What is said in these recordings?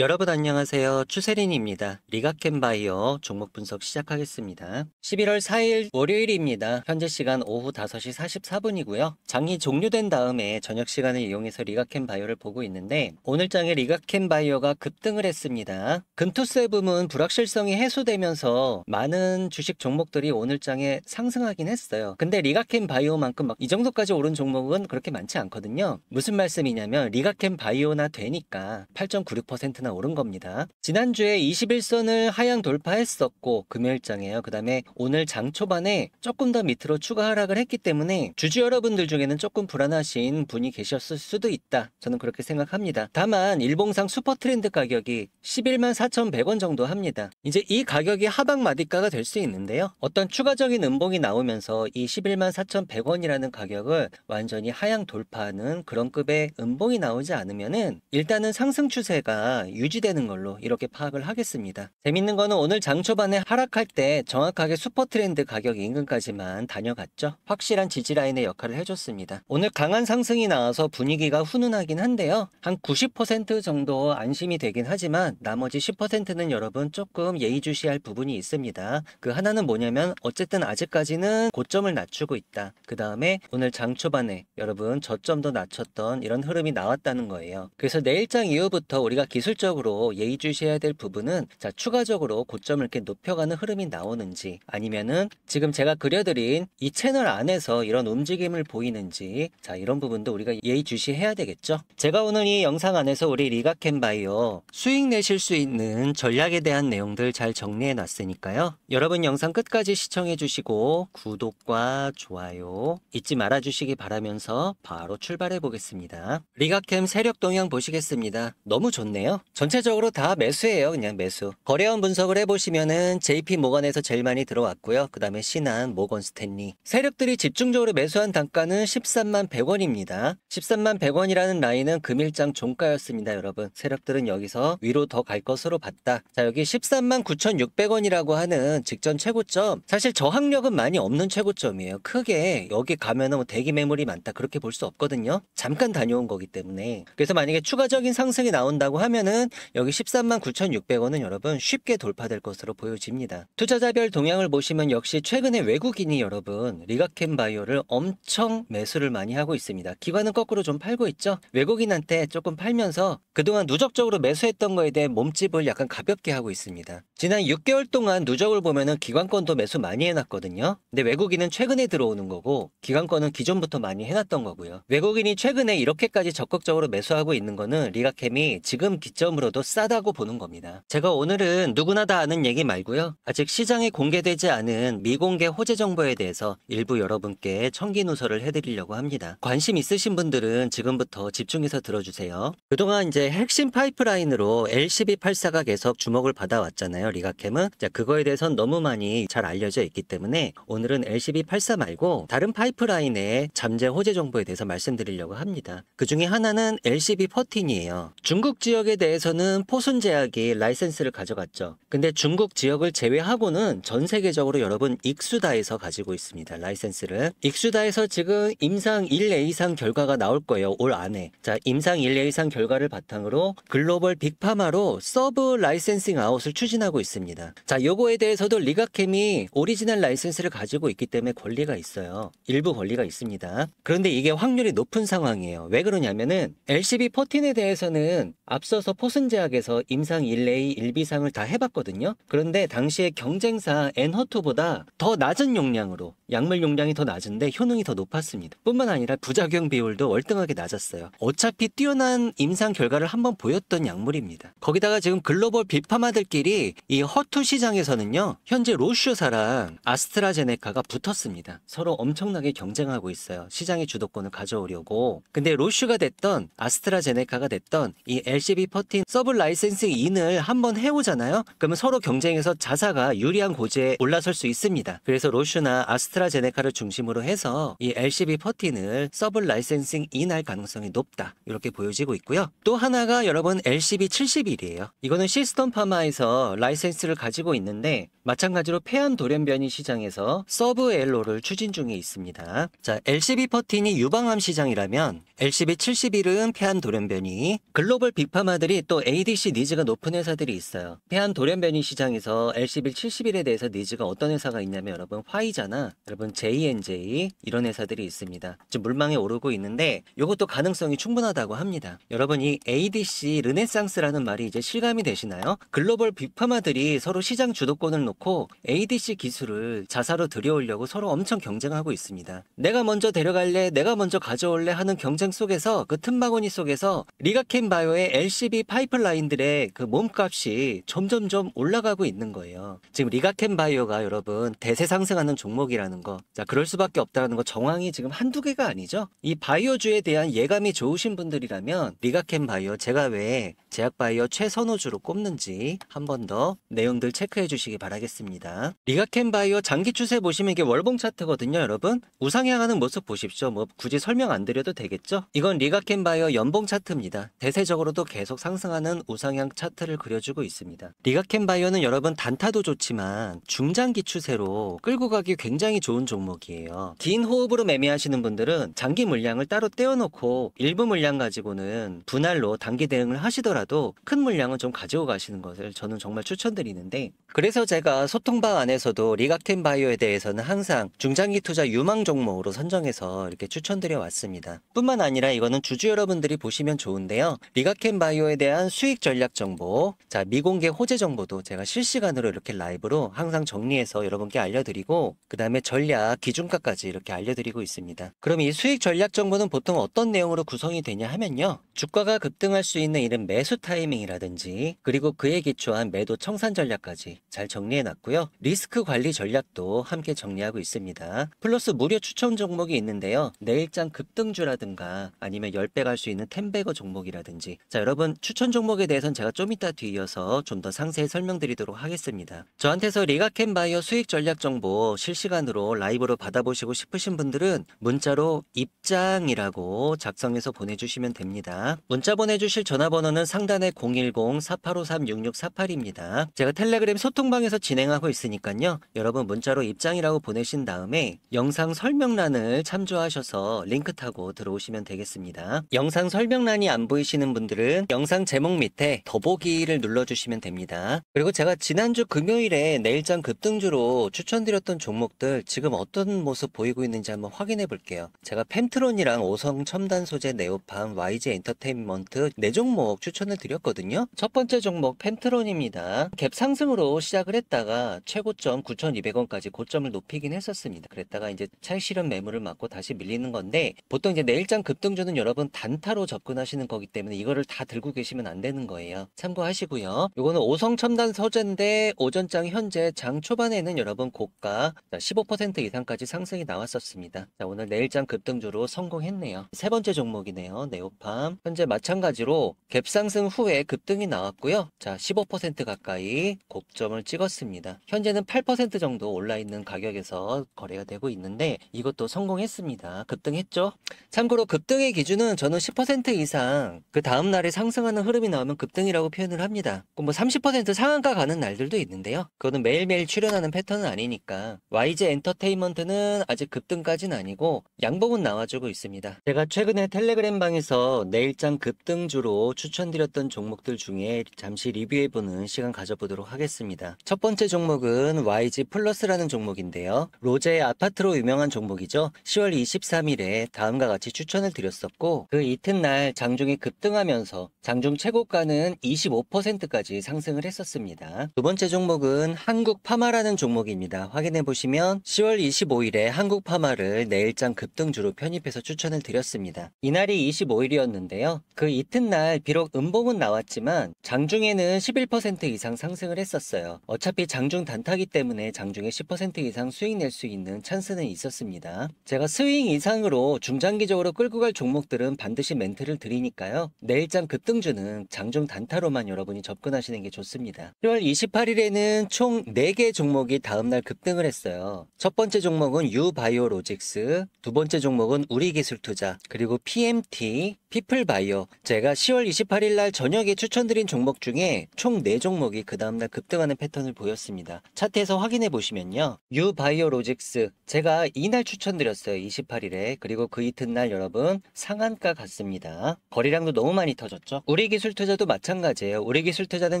여러분 안녕하세요. 추세린입니다. 리가캔바이어 종목 분석 시작하겠습니다. 11월 4일 월요일입니다. 현재 시간 오후 5시 44분이고요. 장이 종료된 다음에 저녁 시간을 이용해서 리가캔바이어를 보고 있는데 오늘 장에 리가캔바이어가 급등을 했습니다. 금투세붐은 불확실성이 해소되면서 많은 주식 종목들이 오늘 장에 상승하긴 했어요. 근데 리가캔바이어만큼 막 이 정도까지 오른 종목은 그렇게 많지 않거든요. 무슨 말씀이냐면 리가캔바이어나 되니까 8.96%는 포인트나 오른 겁니다. 지난주에 21선을 하향 돌파했었고 금요일장에요. 그 다음에 오늘 장 초반에 조금 더 밑으로 추가 하락을 했기 때문에 주주 여러분들 중에는 조금 불안하신 분이 계셨을 수도 있다. 저는 그렇게 생각합니다. 다만 일봉상 슈퍼트렌드 가격이 11만 4,100원 정도 합니다. 이제 이 가격이 하방 마디가가 될 수 있는데요. 어떤 추가적인 음봉이 나오면서 이 11만 4,100원이라는 가격을 완전히 하향 돌파하는 그런 급의 음봉이 나오지 않으면 일단은 상승 추세가 유지되는 걸로 이렇게 파악을 하겠습니다. 재밌는 거는 오늘 장 초반에 하락할 때 정확하게 슈퍼 트렌드 가격 인근까지만 다녀갔죠. 확실한 지지라인의 역할을 해줬습니다. 오늘 강한 상승이 나와서 분위기가 훈훈하긴 한데요. 한 90% 정도 안심이 되긴 하지만 나머지 10%는 여러분 조금 예의주시할 부분이 있습니다. 그 하나는 뭐냐면 어쨌든 아직까지는 고점을 낮추고 있다. 그 다음에 오늘 장 초반에 여러분 저점도 낮췄던 이런 흐름이 나왔다는 거예요. 그래서 내일장 이후부터 우리가 기술적 기술적으로 예의주시해야 될 부분은 자 추가적으로 고점을 이렇게 높여가는 흐름이 나오는지 아니면은 지금 제가 그려드린 이 채널 안에서 이런 움직임을 보이는지 자 이런 부분도 우리가 예의주시해야 되겠죠 제가 오늘 이 영상 안에서 우리 리가캔바이오 수익 내실 수 있는 전략에 대한 내용들 잘 정리해 놨으니까요 여러분 영상 끝까지 시청해 주시고 구독과 좋아요 잊지 말아 주시기 바라면서 바로 출발해 보겠습니다 리가캠 세력 동향 보시겠습니다 너무 좋네요 전체적으로 다 매수예요. 그냥 매수. 거래원 분석을 해보시면은 JP 모건에서 제일 많이 들어왔고요. 그 다음에 신한, 모건 스탠리. 세력들이 집중적으로 매수한 단가는 13만 100원입니다. 13만 100원이라는 라인은 금일장 종가였습니다. 여러분. 세력들은 여기서 위로 더 갈 것으로 봤다. 자, 여기 13만 9,600원이라고 하는 직전 최고점. 사실 저항력은 많이 없는 최고점이에요. 크게 여기 가면은 뭐 대기 매물이 많다. 그렇게 볼 수 없거든요. 잠깐 다녀온 거기 때문에. 그래서 만약에 추가적인 상승이 나온다고 하면은 결국은 여기 13만 9,600원은 여러분 쉽게 돌파될 것으로 보여집니다. 투자자별 동향을 보시면 역시 최근에 외국인이 여러분 리가캠 바이오를 엄청 매수를 많이 하고 있습니다. 기관은 거꾸로 좀 팔고 있죠. 외국인한테 조금 팔면서 그동안 누적적으로 매수했던 거에 대해 몸집을 약간 가볍게 하고 있습니다. 지난 6개월 동안 누적을 보면은 기관권도 매수 많이 해놨거든요. 근데 외국인은 최근에 들어오는 거고 기관권은 기존부터 많이 해놨던 거고요. 외국인이 최근에 이렇게까지 적극적으로 매수하고 있는 거는 리가캠이 지금 기점 현금으로도 싸다고 보는 겁니다. 제가 오늘은 누구나 다 아는 얘기 말고요. 아직 시장에 공개되지 않은 미공개 호재 정보에 대해서 일부 여러분께 청기 누설을 해드리려고 합니다. 관심 있으신 분들은 지금부터 집중해서 들어주세요. 그동안 이제 핵심 파이프라인으로 LCB84가 계속 주목을 받아왔잖아요. 리가캠은. 자, 그거에 대해서 너무 많이 잘 알려져 있기 때문에 오늘은 LCB84 말고 다른 파이프라인의 잠재 호재 정보에 대해서 말씀드리려고 합니다. 그 중에 하나는 LCB14이에요. 중국 지역에 대해서 미국에서는 포순제약이 라이센스를 가져갔죠. 근데 중국 지역을 제외하고는 전 세계적으로 여러분 익수다에서 가지고 있습니다. 라이센스를. 익수다에서 지금 임상 1A 이상 결과가 나올 거예요. 올 안에. 자, 임상 1A 이상 결과를 바탕으로 글로벌 빅파마로 서브 라이센싱 아웃을 추진하고 있습니다. 자, 요거에 대해서도 리가캠이 오리지널 라이센스를 가지고 있기 때문에 권리가 있어요. 일부 권리가 있습니다. 그런데 이게 확률이 높은 상황이에요. 왜 그러냐면은 LCB14에 대해서는 앞서서 포슨제약에서 임상 1A, 1B상을 다 해봤거든요. 그런데 당시에 경쟁사 엔허투보다 더 낮은 용량으로 약물 용량이 더 낮은데 효능이 더 높았습니다. 뿐만 아니라 부작용 비율도 월등하게 낮았어요. 어차피 뛰어난 임상 결과를 한번 보였던 약물입니다. 거기다가 지금 글로벌 비파마들끼리이 허투 시장에서는요. 현재 로슈사랑 아스트라제네카가 붙었습니다. 서로 엄청나게 경쟁하고 있어요. 시장의 주도권을 가져오려고. 근데 로슈가 됐던 아스트라제네카가 됐던 이 LCB 퍼티 스틴 서브 라이센스 인을 한 번 해오잖아요. 그러면 서로 경쟁에서 자사가 유리한 고지에 올라설 수 있습니다. 그래서 로슈나 아스트라제네카를 중심으로 해서 이 LCB 퍼틴을 서브 라이센싱 인할 가능성이 높다 이렇게 보여지고 있고요. 또 하나가 여러분 LCB 71이에요. 이거는 시스톤 파마에서 라이센스를 가지고 있는데 마찬가지로 폐암 돌연변이 시장에서 서브 엘로를 추진 중에 있습니다. 자, LCB 퍼틴이 유방암 시장이라면 LCB 71은 폐암 돌연변이, 글로벌 빅파마들이 또 ADC 니즈가 높은 회사들이 있어요. 해안 돌연변이 시장에서 LC1 7 0에 대해서 니즈가 어떤 회사가 있냐면 여러분 화이자나 여러분 JNJ 이런 회사들이 있습니다. 지금 물망에 오르고 있는데 이것도 가능성이 충분하다고 합니다. 여러분 이 ADC 르네상스라는 말이 이제 실감이 되시나요? 글로벌 빅파마들이 서로 시장 주도권을 놓고 ADC 기술을 자사로 들여오려고 서로 엄청 경쟁하고 있습니다. 내가 먼저 데려갈래, 내가 먼저 가져올래 하는 경쟁 속에서 그 틈바구니 속에서 리가켄 바이오의 LCB 파이프라인들의 그 몸값이 점점점 올라가고 있는 거예요. 지금 리가캔 바이오가 여러분 대세 상승하는 종목이라는 거, 자 그럴 수밖에 없다는거 정황이 지금 한두 개가 아니죠. 이 바이오주에 대한 예감이 좋으신 분들이라면 리가캔 바이오 제가 왜 제약 바이오 최선호주로 꼽는지 한 번 더 내용들 체크해 주시기 바라겠습니다. 리가캔 바이오 장기 추세 보시면 이게 월봉 차트거든요, 여러분. 우상향하는 모습 보십시오. 뭐 굳이 설명 안 드려도 되겠죠? 이건 리가캔 바이오 연봉 차트입니다. 대세적으로도 계속 상승. 상승하는 우상향 차트를 그려주고 있습니다. 리가캠 바이오는 여러분 단타도 좋지만 중장기 추세로 끌고 가기 굉장히 좋은 종목이에요. 긴 호흡으로 매매하시는 분들은 장기 물량을 따로 떼어놓고 일부 물량 가지고는 분할로 단기 대응을 하시더라도 큰 물량은 좀 가지고 가시는 것을 저는 정말 추천드리는데 그래서 제가 소통방 안에서도 리가캠 바이오에 대해서는 항상 중장기 투자 유망 종목으로 선정해서 이렇게 추천드려 왔습니다. 뿐만 아니라 이거는 주주 여러분들이 보시면 좋은데요. 리가캠 바이오에 대한 대한 수익 전략 정보, 자 미공개 호재 정보도 제가 실시간으로 이렇게 라이브로 항상 정리해서 여러분께 알려드리고 그 다음에 전략 기준가까지 이렇게 알려드리고 있습니다. 그럼 이 수익 전략 정보는 보통 어떤 내용으로 구성이 되냐 하면요. 주가가 급등할 수 있는 이런 매수 타이밍이라든지 그리고 그에 기초한 매도 청산 전략까지 잘 정리해놨고요. 리스크 관리 전략도 함께 정리하고 있습니다. 플러스 무료 추천 종목이 있는데요. 내일장 급등주라든가 아니면 10배 갈 수 있는 텐베거 종목이라든지 자 여러분 추천 추천 종목에 대해서는 제가 좀 이따 뒤이어서 좀 더 상세히 설명드리도록 하겠습니다. 저한테서 리가캔 바이어 수익 전략 정보 실시간으로 라이브로 받아보시고 싶으신 분들은 문자로 입장이라고 작성해서 보내주시면 됩니다. 문자 보내주실 전화번호는 상단에 010-4853-6648입니다. 제가 텔레그램 소통방에서 진행하고 있으니까요. 여러분 문자로 입장이라고 보내신 다음에 영상 설명란을 참조하셔서 링크 타고 들어오시면 되겠습니다. 영상 설명란이 안 보이시는 분들은 영상 제목 밑에 더보기를 눌러주시면 됩니다. 그리고 제가 지난주 금요일에 내일장 급등주로 추천드렸던 종목들 지금 어떤 모습 보이고 있는지 한번 확인해 볼게요. 제가 펜트론이랑 오성 첨단 소재 네오팜 YG 엔터테인먼트 네 종목 추천을 드렸거든요. 첫 번째 종목 펜트론입니다. 갭 상승으로 시작을 했다가 최고점 9,200원까지 고점을 높이긴 했었습니다. 그랬다가 이제 찰실현 매물을 맞고 다시 밀리는 건데 보통 이제 내일장 급등주는 여러분 단타로 접근하시는 거기 때문에 이거를 다 들고 계시면 보시면 안 되는 거예요. 참고하시고요. 이거는 오성 첨단 서재인데 오전장 현재 장 초반에는 여러분 고가 15% 이상까지 상승이 나왔었습니다. 자, 오늘 내일장 급등주로 성공했네요. 세 번째 종목이네요. 네오팜. 현재 마찬가지로 갭상승 후에 급등이 나왔고요. 자, 15% 가까이 고점을 찍었습니다. 현재는 8% 정도 올라 있는 가격에서 거래가 되고 있는데 이것도 성공했습니다. 급등했죠? 참고로 급등의 기준은 저는 10% 이상 그 다음 날에 상승하는 흐름이 나오면 급등이라고 표현을 합니다. 뭐 30% 상한가 가는 날들도 있는데요. 그거는 매일매일 출연하는 패턴은 아니니까 YG 엔터테인먼트는 아직 급등까지는 아니고 양봉은 나와주고 있습니다. 제가 최근에 텔레그램 방에서 내일장 급등주로 추천드렸던 종목들 중에 잠시 리뷰해보는 시간 가져보도록 하겠습니다. 첫 번째 종목은 YG 플러스라는 종목인데요. 로제의 아파트로 유명한 종목이죠. 10월 23일에 다음과 같이 추천을 드렸었고 그 이튿날 장중에 급등하면서 장중 그럼 최고가는 25%까지 상승을 했었습니다. 두 번째 종목은 한국파마라는 종목입니다. 확인해 보시면 10월 25일에 한국파마를 내일장 급등주로 편입해서 추천을 드렸습니다. 이날이 25일이었는데요. 그 이튿날 비록 음봉은 나왔지만 장중에는 11% 이상 상승을 했었어요. 어차피 장중 단타기 때문에 장중에 10% 이상 수익 낼 수 있는 찬스는 있었습니다. 제가 스윙 이상으로 중장기적으로 끌고 갈 종목들은 반드시 멘트를 드리니까요. 내일장 네 급등주는 종목은 장중 단타로만 여러분이 접근하시는 게 좋습니다. 1월 28일에는 총 4개 종목이 다음날 급등을 했어요. 첫 번째 종목은 유바이오로직스, 두 번째 종목은 우리기술투자, 그리고 PMT, 피플바이어 제가 10월 28일 날 저녁에 추천드린 종목 중에 총 4종목이 그 다음날 급등하는 패턴을 보였습니다. 차트에서 확인해 보시면요. 유바이오로직스 제가 이날 추천드렸어요. 28일에 그리고 그 이튿날 여러분 상한가 갔습니다. 거리량도 너무 많이 터졌죠. 우리 기술 투자도 마찬가지예요. 우리 기술 투자는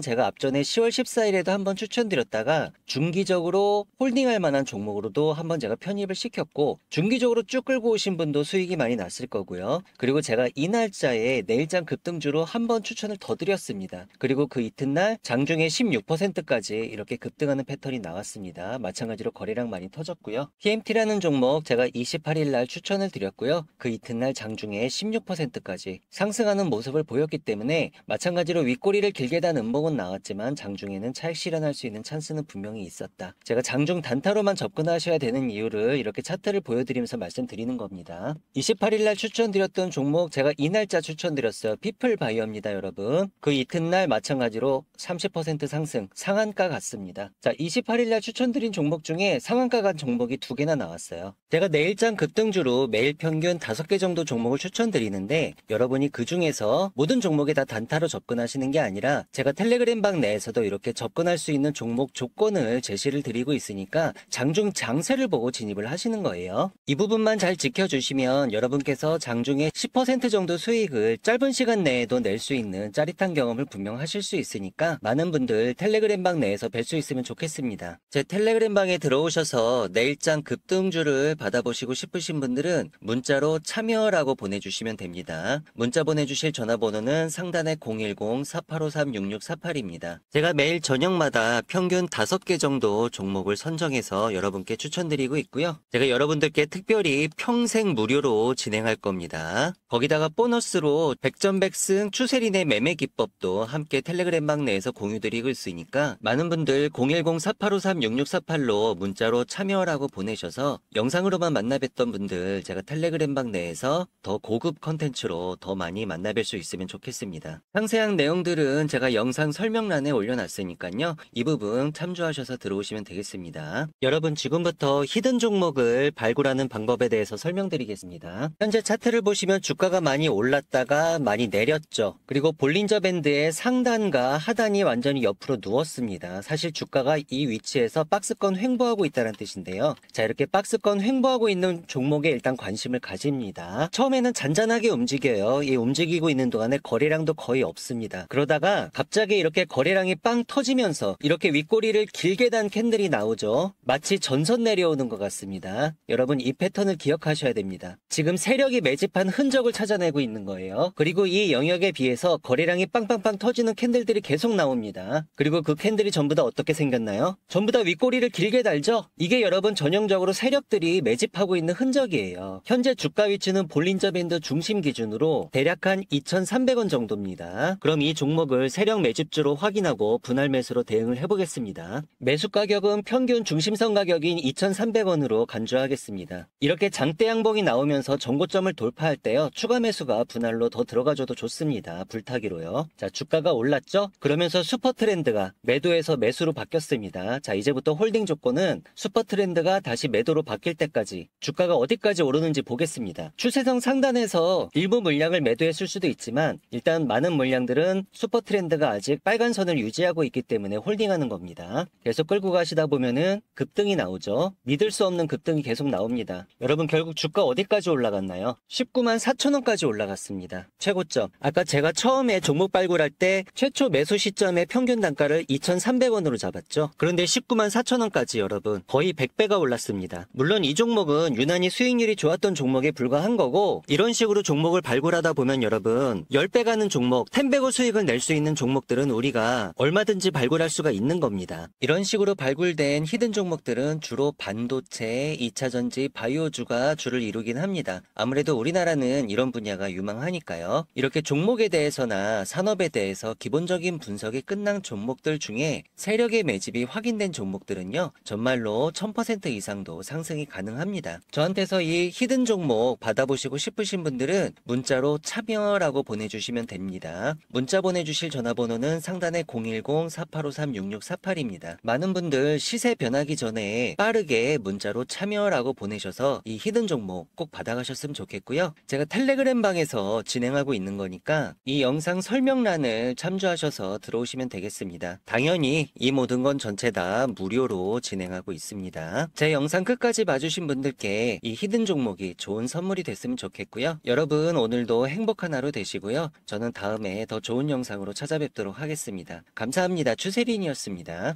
제가 앞전에 10월 14일에도 한번 추천드렸다가 중기적으로 홀딩할 만한 종목으로도 한번 제가 편입을 시켰고 중기적으로 쭉 끌고 오신 분도 수익이 많이 났을 거고요. 그리고 제가 이날 4할자에 내일장 급등주로 한 번 추천을 더 드렸습니다. 그리고 그 이튿날 장중에 16%까지 이렇게 급등하는 패턴이 나왔습니다. 마찬가지로 거래량 많이 터졌고요. PMT라는 종목 제가 28일 날 추천을 드렸고요. 그 이튿날 장중에 16%까지 상승하는 모습을 보였기 때문에 마찬가지로 윗꼬리를 길게 단 음봉은 나왔지만 장중에는 차익 실현할 수 있는 찬스는 분명히 있었다. 제가 장중 단타로만 접근하셔야 되는 이유를 이렇게 차트를 보여드리면서 말씀드리는 겁니다. 28일 날 추천드렸던 종목 제가 이 이날짜 추천드렸어요. 피플 바이어입니다, 여러분. 그 이튿날 마찬가지로 30% 상승, 상한가 같습니다 자, 28일날 추천드린 종목 중에 상한가 간 종목이 두 개나 나왔어요. 제가 내일장 급등주로 매일 평균 5개 정도 종목을 추천드리는데 여러분이 그 중에서 모든 종목에 다 단타로 접근하시는 게 아니라 제가 텔레그램 방 내에서도 이렇게 접근할 수 있는 종목 조건을 제시를 드리고 있으니까 장중 장세를 보고 진입을 하시는 거예요. 이 부분만 잘 지켜주시면 여러분께서 장중에 10% 정도 정도 수익을 짧은 시간 내에도 낼 수 있는 짜릿한 경험을 분명 하실 수 있으니까 많은 분들 텔레그램방 내에서 뵐 수 있으면 좋겠습니다. 제 텔레그램방에 들어오셔서 내일장 급등주를 받아보시고 싶으신 분들은 문자로 참여라고 보내주시면 됩니다. 문자 보내주실 전화번호는 상단의 010-4853-6648입니다. 제가 매일 저녁마다 평균 5개 정도 종목을 선정해서 여러분께 추천드리고 있고요. 제가 여러분들께 특별히 평생 무료로 진행할 겁니다. 거기다가 뽀 보너스로 백전백승 추세린의 매매 기법도 함께 텔레그램방 내에서 공유드리고 있으니까 많은 분들 010-4853-6648로 문자로 참여라고 하 보내셔서 영상으로만 만나 뵀던 분들 제가 텔레그램방 내에서 더 고급 컨텐츠로 더 많이 만나 뵐수 있으면 좋겠습니다. 상세한 내용들은 제가 영상 설명란에 올려놨으니까요. 이 부분 참조하셔서 들어오시면 되겠습니다. 여러분 지금부터 히든 종목을 발굴하는 방법에 대해서 설명드리겠습니다. 현재 차트를 보시면 주가가 많이 올랐다가 많이 내렸죠. 그리고 볼린저 밴드의 상단과 하단이 완전히 옆으로 누웠습니다. 사실 주가가 이 위치에서 박스권 횡보하고 있다는 뜻인데요. 자 이렇게 박스권 횡보하고 있는 종목에 일단 관심을 가집니다. 처음에는 잔잔하게 움직여요. 이 움직이고 있는 동안에 거래량도 거의 없습니다. 그러다가 갑자기 이렇게 거래량이 빵 터지면서 이렇게 윗꼬리를 길게 단 캔들이 나오죠. 마치 전선 내려오는 것 같습니다. 여러분 이 패턴을 기억하셔야 됩니다. 지금 세력이 매집한 흔적을 찾아내고 있는 거예요. 그리고 이 영역에 비해서 거래량이 빵빵빵 터지는 캔들들이 계속 나옵니다. 그리고 그 캔들이 전부 다 어떻게 생겼나요? 전부 다 윗꼬리를 길게 달죠? 이게 여러분 전형적으로 세력들이 매집하고 있는 흔적이에요. 현재 주가 위치는 볼린저 밴드 중심 기준으로 대략 한 2,300원 정도입니다. 그럼 이 종목을 세력 매집주로 확인하고 분할 매수로 대응을 해보겠습니다. 매수 가격은 평균 중심선 가격인 2,300원으로 간주하겠습니다. 이렇게 장대 양봉이 나오면서 전고점을 돌파할 때요. 추가 매수가 추가 뭐 분할로 더 들어가줘도 좋습니다. 불타기로요. 자, 주가가 올랐죠? 그러면서 슈퍼 트렌드가 매도에서 매수로 바뀌었습니다. 자, 이제부터 홀딩 조건은 슈퍼 트렌드가 다시 매도로 바뀔 때까지 주가가 어디까지 오르는지 보겠습니다. 추세성 상단에서 일부 물량을 매도했을 수도 있지만 일단 많은 물량들은 슈퍼 트렌드가 아직 빨간 선을 유지하고 있기 때문에 홀딩하는 겁니다. 계속 끌고 가시다 보면은 급등이 나오죠. 믿을 수 없는 급등이 계속 나옵니다. 여러분 결국 주가 어디까지 올라갔나요? 19만 4천 원까지 올라 올라갔습니다. 최고점. 아까 제가 처음에 종목 발굴할 때 최초 매수 시점의 평균 단가를 2,300원으로 잡았죠. 그런데 19만 4천원까지 여러분 거의 100배가 올랐습니다. 물론 이 종목은 유난히 수익률이 좋았던 종목에 불과한 거고 이런 식으로 종목을 발굴하다 보면 여러분 10배 가는 종목, 10배고 수익을 낼 수 있는 종목들은 우리가 얼마든지 발굴할 수가 있는 겁니다. 이런 식으로 발굴된 히든 종목들은 주로 반도체, 2차전지, 바이오주가 주를 이루긴 합니다. 아무래도 우리나라는 이런 분야가 유망하니까요. 이렇게 종목에 대해서나 산업에 대해서 기본적인 분석이 끝난 종목들 중에 세력의 매집이 확인된 종목들은요. 정말로 1000% 이상도 상승이 가능합니다. 저한테서 이 히든 종목 받아보시고 싶으신 분들은 문자로 참여라고 보내주시면 됩니다. 문자 보내주실 전화번호는 상단에 010-4853-6648입니다. 많은 분들 시세 변하기 전에 빠르게 문자로 참여라고 보내셔서 이 히든 종목 꼭 받아가셨으면 좋겠고요. 제가 텔레그램 방에 현장에서 진행하고 있는 거니까 이 영상 설명란을 참조하셔서 들어오시면 되겠습니다. 당연히 이 모든 건 전체 다 무료로 진행하고 있습니다. 제 영상 끝까지 봐주신 분들께 이 히든 종목이 좋은 선물이 됐으면 좋겠고요. 여러분 오늘도 행복한 하루 되시고요. 저는 다음에 더 좋은 영상으로 찾아뵙도록 하겠습니다. 감사합니다. 추세린이었습니다.